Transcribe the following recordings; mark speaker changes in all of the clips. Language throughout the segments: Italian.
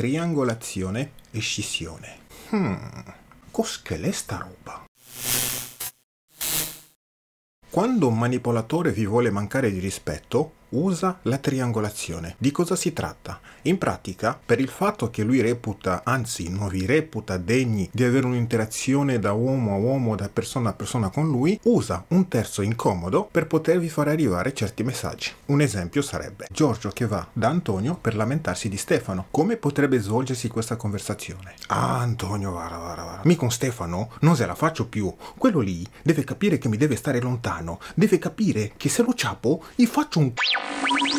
Speaker 1: triangolazione e scissione. Hmm, cos'è sta roba? Quando un manipolatore vi vuole mancare di rispetto, usa la triangolazione. Di cosa si tratta? In pratica, per il fatto che lui reputa, anzi non vi reputa degni di avere un'interazione da uomo a uomo, da persona a persona con lui, usa un terzo incomodo per potervi far arrivare certi messaggi. Un esempio sarebbe Giorgio che va da Antonio per lamentarsi di Stefano. Come potrebbe svolgersi questa conversazione? Ah, Antonio, vara, vara, vara. Mi con Stefano non se la faccio più. Quello lì deve capire che mi deve stare lontano. Deve capire che se lo ciapo gli faccio un c***o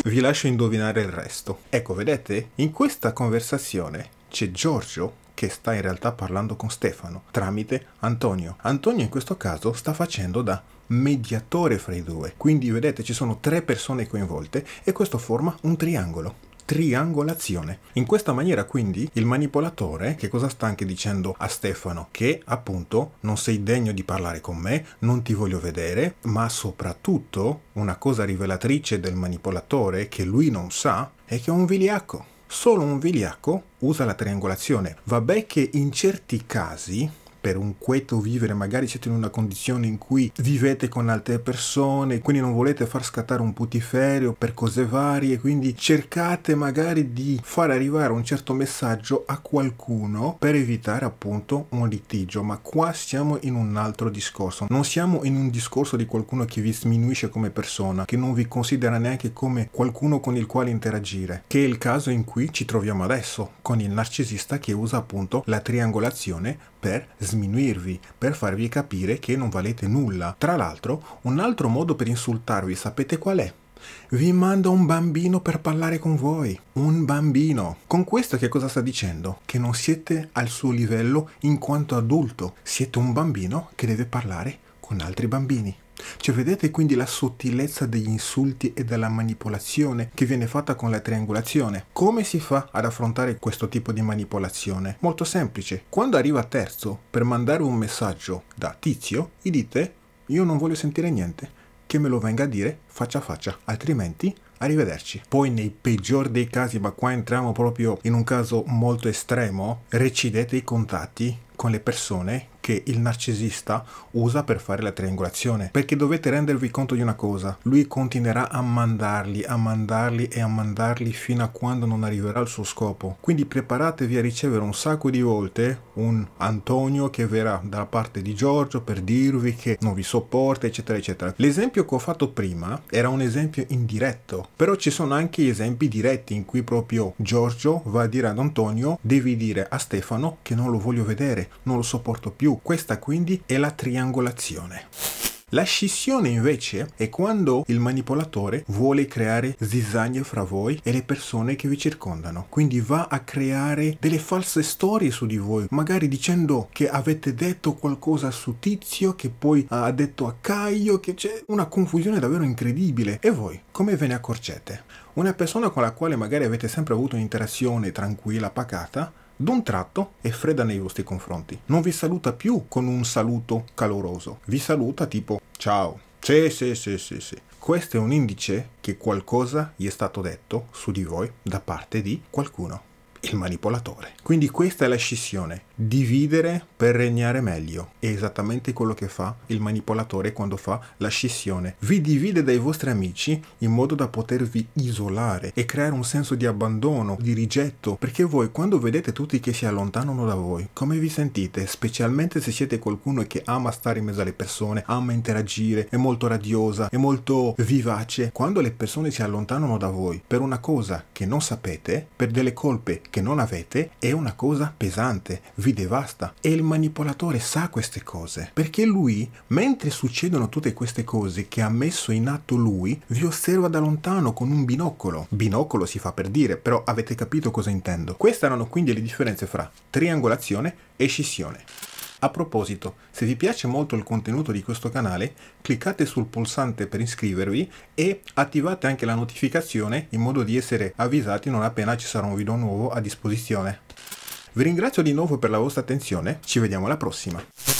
Speaker 1: vi lascio indovinare il resto. Ecco, vedete? In questa conversazione c'è Giorgio che sta in realtà parlando con Stefano tramite Antonio. Antonio in questo caso sta facendo da mediatore fra i due. Quindi vedete ci sono tre persone coinvolte e questo forma un triangolo triangolazione. In questa maniera quindi il manipolatore che cosa sta anche dicendo a Stefano? Che appunto non sei degno di parlare con me, non ti voglio vedere, ma soprattutto una cosa rivelatrice del manipolatore che lui non sa è che è un vigliacco. Solo un vigliacco usa la triangolazione. Vabbè che in certi casi per un queto vivere, magari siete in una condizione in cui vivete con altre persone, quindi non volete far scattare un putiferio per cose varie, quindi cercate magari di far arrivare un certo messaggio a qualcuno per evitare appunto un litigio, ma qua siamo in un altro discorso, non siamo in un discorso di qualcuno che vi sminuisce come persona, che non vi considera neanche come qualcuno con il quale interagire, che è il caso in cui ci troviamo adesso con il narcisista che usa appunto la triangolazione per sminuire sminuirvi, per farvi capire che non valete nulla. Tra l'altro, un altro modo per insultarvi sapete qual è? Vi manda un bambino per parlare con voi. Un bambino. Con questo che cosa sta dicendo? Che non siete al suo livello in quanto adulto. Siete un bambino che deve parlare con altri bambini. Cioè vedete quindi la sottilezza degli insulti e della manipolazione che viene fatta con la triangolazione. Come si fa ad affrontare questo tipo di manipolazione? Molto semplice. Quando arriva terzo per mandare un messaggio da tizio, gli dite io non voglio sentire niente, che me lo venga a dire faccia a faccia, altrimenti arrivederci. Poi nei peggior dei casi, ma qua entriamo proprio in un caso molto estremo, recidete i contatti con le persone che il narcisista usa per fare la triangolazione, perché dovete rendervi conto di una cosa, lui continuerà a mandarli, a mandarli e a mandarli fino a quando non arriverà al suo scopo. Quindi preparatevi a ricevere un sacco di volte un Antonio che verrà dalla parte di Giorgio per dirvi che non vi sopporta, eccetera, eccetera. L'esempio che ho fatto prima era un esempio indiretto, però ci sono anche esempi diretti in cui proprio Giorgio va a dire ad Antonio devi dire a Stefano che non lo voglio vedere, non lo sopporto più, questa quindi è la triangolazione. La scissione invece è quando il manipolatore vuole creare zizzanie fra voi e le persone che vi circondano, quindi va a creare delle false storie su di voi, magari dicendo che avete detto qualcosa su Tizio, che poi ha detto a Caio, che c'è una confusione davvero incredibile. E voi come ve ne accorgete? Una persona con la quale magari avete sempre avuto un'interazione tranquilla, pacata, D'un tratto è fredda nei vostri confronti. Non vi saluta più con un saluto caloroso. Vi saluta tipo ciao. Sì, sì, sì, sì, sì. Questo è un indice che qualcosa gli è stato detto su di voi da parte di qualcuno, il manipolatore. Quindi questa è la scissione dividere per regnare meglio. È esattamente quello che fa il manipolatore quando fa la scissione. Vi divide dai vostri amici in modo da potervi isolare e creare un senso di abbandono, di rigetto, perché voi quando vedete tutti che si allontanano da voi, come vi sentite? Specialmente se siete qualcuno che ama stare in mezzo alle persone, ama interagire, è molto radiosa, è molto vivace. Quando le persone si allontanano da voi per una cosa che non sapete, per delle colpe che non avete, è una cosa pesante. Vi vi devasta. E il manipolatore sa queste cose, perché lui, mentre succedono tutte queste cose che ha messo in atto lui, vi osserva da lontano con un binocolo. Binocolo si fa per dire, però avete capito cosa intendo. Queste erano quindi le differenze fra triangolazione e scissione. A proposito, se vi piace molto il contenuto di questo canale, cliccate sul pulsante per iscrivervi e attivate anche la notificazione in modo di essere avvisati non appena ci sarà un video nuovo a disposizione. Vi ringrazio di nuovo per la vostra attenzione, ci vediamo alla prossima.